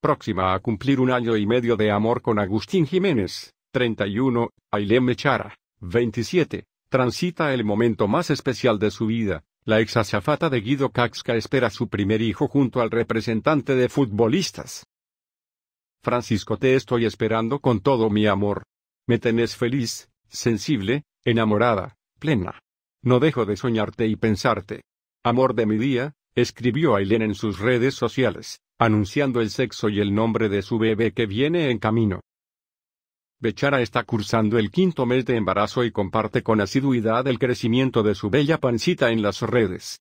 próxima a cumplir un año y medio de amor con Agustín Jiménez, 31, Ailem Mechara, 27, transita el momento más especial de su vida. La exazafata de Guido Caxca espera su primer hijo junto al representante de futbolistas. Francisco, te estoy esperando con todo mi amor. Me tenés feliz, sensible, enamorada, plena. No dejo de soñarte y pensarte. Amor de mi día, escribió Aileen en sus redes sociales, anunciando el sexo y el nombre de su bebé que viene en camino. Bechara está cursando el quinto mes de embarazo y comparte con asiduidad el crecimiento de su bella pancita en las redes.